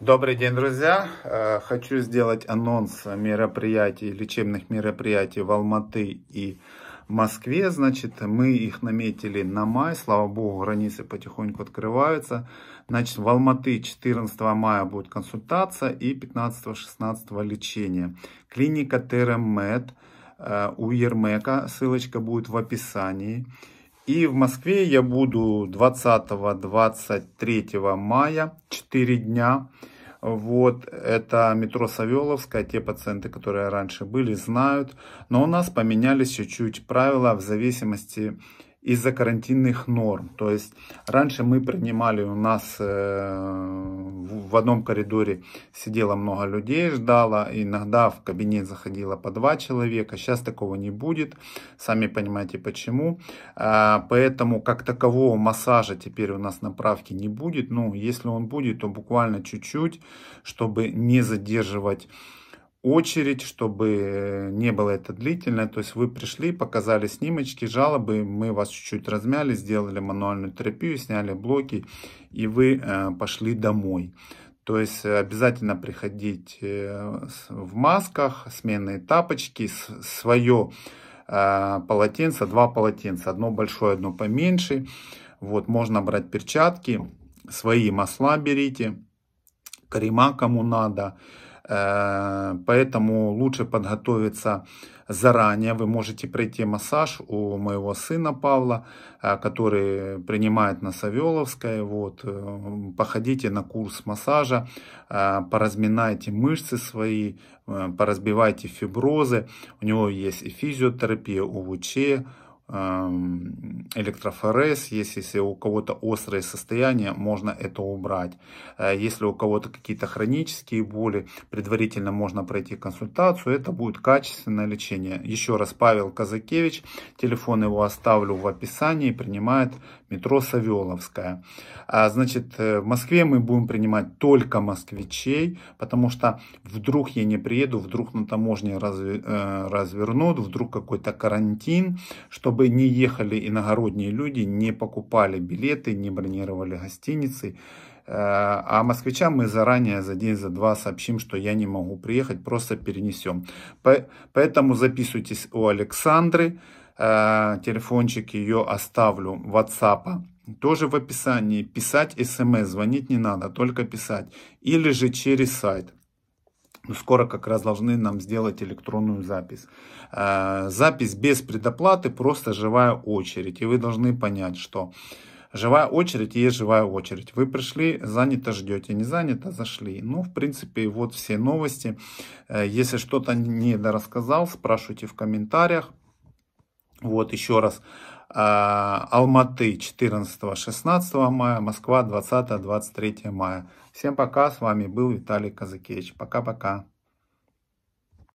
Добрый день, друзья! Э, хочу сделать анонс мероприятий, лечебных мероприятий в Алматы и Москве. Значит, мы их наметили на май. Слава богу, границы потихоньку открываются. Значит, в Алматы 14 мая будет консультация и 15-16 лечение. Клиника Теремед э, у Ермека. Ссылочка будет в описании. И в Москве я буду 20-23 мая, 4 дня. Вот, это метро Савеловская, те пациенты, которые раньше были, знают. Но у нас поменялись чуть-чуть правила в зависимости из-за карантинных норм. То есть раньше мы принимали у нас э, в одном коридоре сидело много людей, ждало. Иногда в кабинет заходило по два человека. Сейчас такого не будет. Сами понимаете почему. А, поэтому как такового массажа теперь у нас направки не будет. Ну, если он будет, то буквально чуть-чуть, чтобы не задерживать очередь, чтобы не было это длительное. То есть вы пришли, показали снимочки, жалобы, мы вас чуть-чуть размяли, сделали мануальную терапию, сняли блоки, и вы э, пошли домой. То есть обязательно приходить э, в масках, сменные тапочки, свое э, полотенце, два полотенца, одно большое, одно поменьше. Вот, можно брать перчатки, свои масла берите, крема кому надо. Поэтому лучше подготовиться заранее. Вы можете пройти массаж у моего сына Павла, э, который принимает на Савеловской. Вот. Э, походите на курс массажа, э, поразминайте мышцы свои, поразбивайте фиброзы. У него есть и физиотерапия, УВЧ, Эм, электрофорез, если, если у кого-то острое состояние, можно это убрать. Э, если у кого-то какие-то хронические боли, предварительно можно пройти консультацию, это будет качественное лечение. Еще раз, Павел Казакевич, телефон его оставлю в описании, принимает метро Савеловская. А, значит, э, в Москве мы будем принимать только москвичей, потому что вдруг я не приеду, вдруг на таможне э, развернут, вдруг какой-то карантин, чтобы чтобы не ехали иногородние люди, не покупали билеты, не бронировали гостиницы. Э, а москвичам мы заранее за день, за два сообщим, что я не могу приехать, просто перенесем. Поэтому записывайтесь у Александры, э, телефончик ее оставлю, WhatsApp тоже в описании. Писать смс, эм звонить не надо, только писать. Или же через сайт ну, скоро как раз должны нам сделать электронную запись. Э, запись без предоплаты, просто живая очередь. И вы должны понять, что живая очередь и есть живая очередь. Вы пришли, занято ждете, не занято, зашли. Ну, в принципе, вот все новости. Э, если что-то не дорассказал, спрашивайте в комментариях. Вот еще раз. А, Алматы 14-16 мая, Москва 20-23 мая. Всем пока, с вами был Виталий Казакевич. Пока-пока.